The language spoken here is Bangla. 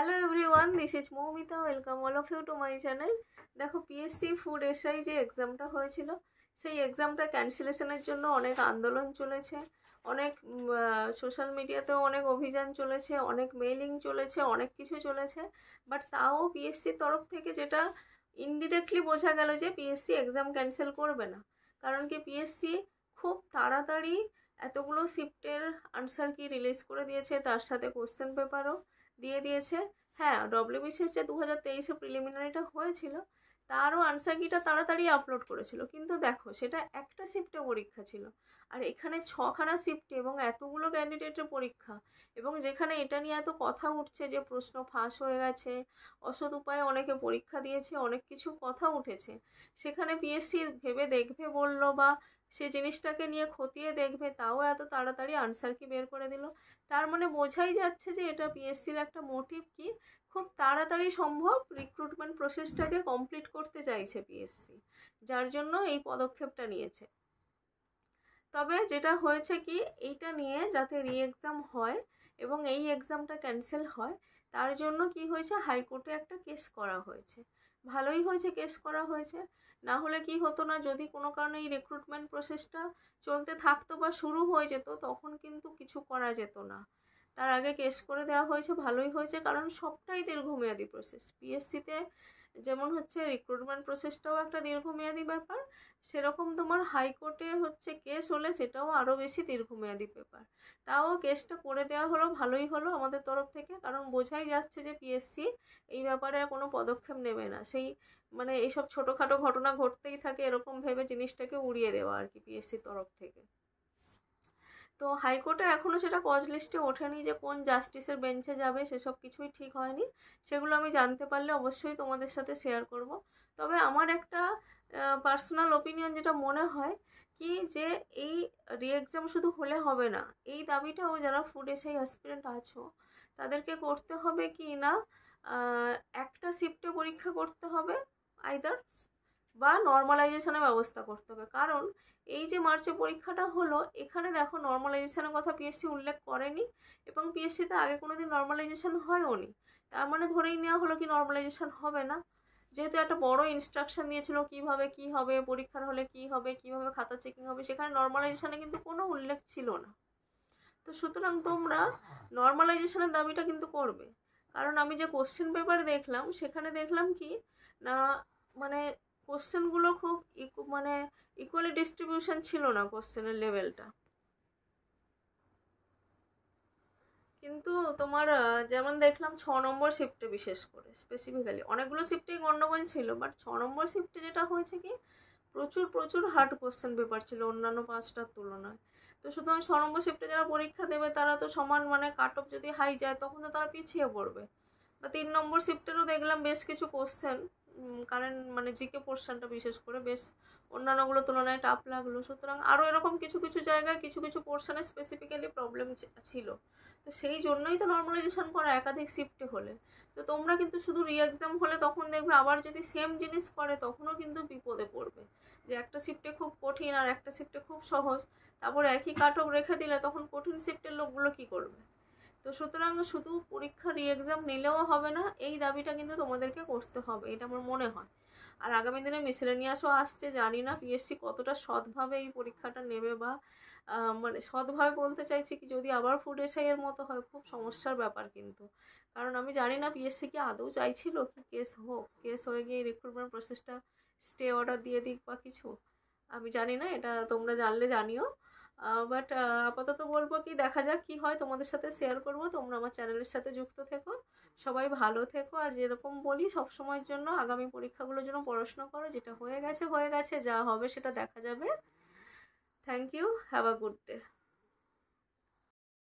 hello everyone this is Moumita welcome all of you to my channel দেখো পিএসসি ফুড এসআই যে এক্সামটা হয়েছিল সেই এক্সামটা ক্যান্সেলেশনের জন্য অনেক আন্দোলন চলেছে অনেক সোশ্যাল মিডিয়াতেও অনেক অভিযান চলেছে অনেক মেইলিং চলেছে অনেক কিছু চলেছে বাট তাও পিএসসির তরফ থেকে যেটা ইনডিরেক্টলি বোঝা গেল যে পিএসসি এক্সাম ক্যান্সেল করবে না কারণ কি পিএসসি খুব তাড়াতাড়ি এতগুলো শিফটের আনসার কি রিলিজ করে দিয়েছে তার সাথে কোশ্চেন পেপারও দিয়ে দিয়েছে হ্যাঁ যে দু হাজার তেইশে প্রিলিমিনারিটা হয়েছিল তারও আনসার কিটা তাড়াতাড়ি আপলোড করেছিল কিন্তু দেখো সেটা একটা শিফটে পরীক্ষা ছিল আর এখানে ছখানা শিফটে এবং এতগুলো ক্যান্ডিডেটের পরীক্ষা এবং যেখানে এটা নিয়ে এত কথা উঠছে যে প্রশ্ন ফাঁস হয়ে গেছে অসৎ উপায়ে অনেকে পরীক্ষা দিয়েছে অনেক কিছু কথা উঠেছে সেখানে বিএসসি ভেবে দেখবে বলল বা সে জিনিসটাকে নিয়ে খতিয়ে দেখবে তাও এত তাড়াতাড়ি আনসার কি বের করে দিল তার মানে বোঝাই যাচ্ছে যে এটা পিএসসির একটা মোটিভ কি খুব তাড়াতাড়ি সম্ভব রিক্রুটমেন্ট প্রসেসটাকে কমপ্লিট করতে চাইছে পিএসসি যার জন্য এই পদক্ষেপটা নিয়েছে তবে যেটা হয়েছে কি এইটা নিয়ে যাতে রি এক্সাম হয় এবং এই এক্সামটা ক্যান্সেল হয় তার জন্য কি হয়েছে হাইকোর্টে একটা কেস করা হয়েছে ভালোই হয়েছে কেস করা হয়েছে না হলে কি হতো না যদি কোনো কারণে এই রিক্রুটমেন্ট প্রসেসটা চলতে থাকতো বা শুরু হয়ে যেত তখন কিন্তু কিছু করা যেত না তার আগে কেস করে দেওয়া হয়েছে ভালোই হয়েছে কারণ সবটাই দীর্ঘমেয়াদী প্রসেস পিএসসিতে যেমন হচ্ছে রিক্রুটমেন্ট প্রসেসটাও একটা দীর্ঘমেয়াদী ব্যাপার সেরকম তোমার হাইকোর্টে হচ্ছে কেস হলে সেটাও আরও বেশি দীর্ঘমেয়াদী ব্যাপার তাও কেসটা করে দেওয়া হলো ভালোই হলো আমাদের তরফ থেকে কারণ বোঝাই যাচ্ছে যে পিএসসি এই ব্যাপারে কোনো পদক্ষেপ নেবে না সেই মানে এইসব ছোটোখাটো ঘটনা ঘটতেই থাকে এরকম ভেবে জিনিসটাকে উড়িয়ে দেওয়া আর কি পিএসসির তরফ থেকে তো হাইকোর্টের এখনও সেটা কজ লিস্টে ওঠেনি যে কোন জাস্টিসের বেঞ্চে যাবে সেসব কিছুই ঠিক হয়নি সেগুলো আমি জানতে পারলে অবশ্যই তোমাদের সাথে শেয়ার করব তবে আমার একটা পার্সোনাল ওপিনিয়ন যেটা মনে হয় কি যে এই এক্সাম শুধু হলে হবে না এই দাবিটাও যারা ফুড এসআই অ্যাসপিরেন্ট আছো তাদেরকে করতে হবে কি না একটা শিফটে পরীক্ষা করতে হবে আইদার বা নর্মালাইজেশনের ব্যবস্থা করতে হবে কারণ এই যে মার্চে পরীক্ষাটা হলো এখানে দেখো নর্মালাইজেশনের কথা পিএসসি উল্লেখ করেনি এবং পিএসসিতে আগে কোনো দিন নর্মালাইজেশন হয়ও নি তার মানে ধরেই নেওয়া হলো কি নর্মালাইজেশন হবে না যেহেতু একটা বড় ইনস্ট্রাকশন দিয়েছিল কিভাবে কি হবে পরীক্ষার হলে কি হবে কিভাবে খাতা চেকিং হবে সেখানে নর্মালাইজেশনে কিন্তু কোনো উল্লেখ ছিল না তো সুতরাং তোমরা নর্মালাইজেশনের দাবিটা কিন্তু করবে কারণ আমি যে কোশ্চেন পেপারে দেখলাম সেখানে দেখলাম কি না মানে কোশ্চেনগুলো খুব ইকু মানে ইকুয়ালি ডিস্ট্রিবিউশন ছিল না কোশ্চেনের লেভেলটা কিন্তু তোমার যেমন দেখলাম ছ নম্বর শিফটে বিশেষ করে স্পেসিফিক্যালি অনেকগুলো শিফটেই গণ্ডগোল ছিল বাট ছ নম্বর শিফটে যেটা হয়েছে কি প্রচুর প্রচুর হার্ড কোশ্চেন পেপার ছিল অন্যান্য পাঁচটার তুলনায় তো সুতরাং ছ নম্বর শিফটে যারা পরীক্ষা দেবে তারা তো সমান মানে কাট অফ যদি হাই যায় তখন তো তারা পিছিয়ে পড়বে বা তিন নম্বর শিফটেরও দেখলাম বেশ কিছু কোশ্চেন কারেন্ট মানে জিকে পোর্শনটা বিশেষ করে বেশ অন্যান্যগুলো তুলনায় টাফ লাগলো সুতরাং আরও এরকম কিছু কিছু জায়গায় কিছু কিছু পোর্শনে স্পেসিফিক্যালি প্রবলেম ছিল তো সেই জন্যই তো নর্মালাইজেশন করা একাধিক শিফটে হলে তো তোমরা কিন্তু শুধু রি এক্সাম হলে তখন দেখবে আবার যদি সেম জিনিস করে তখনও কিন্তু বিপদে পড়বে যে একটা শিফটে খুব কঠিন আর একটা শিফটে খুব সহজ তারপর একই কাটক রেখে দিলে তখন কঠিন শিফটের লোকগুলো কি করবে তো সুতরাং শুধু পরীক্ষা রি এক্সাম নিলেও হবে না এই দাবিটা কিন্তু তোমাদেরকে করতে হবে এটা আমার মনে হয় আর আগামী দিনে মিসেলেনিয়াসও আসছে জানি না পিএসসি কতটা সৎভাবে এই পরীক্ষাটা নেবে বা মানে সৎভাবে বলতে চাইছি কি যদি আবার ফুড এসআইয়ের মতো হয় খুব সমস্যার ব্যাপার কিন্তু কারণ আমি জানি না পিএসসি কি আদৌ চাইছিল কি কেস হোক কেস হয়ে গিয়ে রিক্রুটমেন্ট প্রসেসটা স্টে অর্ডার দিয়ে দিক বা কিছু আমি জানি না এটা তোমরা জানলে জানিও বাট আপাতত বলবো কি দেখা যাক কি হয় তোমাদের সাথে শেয়ার করব তোমরা আমার চ্যানেলের সাথে যুক্ত থেকো সবাই ভালো থেকো আর যেরকম বলি সব সময়ের জন্য আগামী পরীক্ষাগুলোর জন্য পড়াশোনা করো যেটা হয়ে গেছে হয়ে গেছে যা হবে সেটা দেখা যাবে thank you have a good day